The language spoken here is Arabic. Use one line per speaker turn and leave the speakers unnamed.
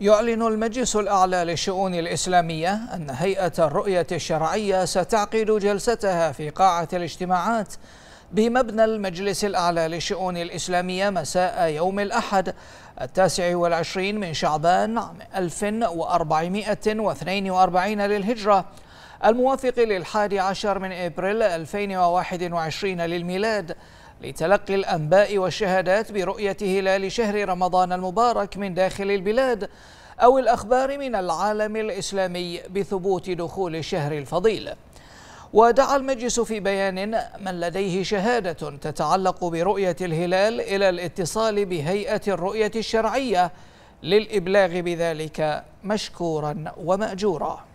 يعلن المجلس الأعلى للشؤون الإسلامية أن هيئة الرؤية الشرعية ستعقد جلستها في قاعة الاجتماعات بمبنى المجلس الأعلى للشؤون الإسلامية مساء يوم الأحد التاسع والعشرين من شعبان عام 1442 للهجرة الموافق للحادي عشر من إبريل 2021 للميلاد لتلقي الأنباء والشهادات برؤية هلال شهر رمضان المبارك من داخل البلاد أو الأخبار من العالم الإسلامي بثبوت دخول الشهر الفضيل ودعا المجلس في بيان من لديه شهادة تتعلق برؤية الهلال إلى الاتصال بهيئة الرؤية الشرعية للإبلاغ بذلك مشكورا ومأجورا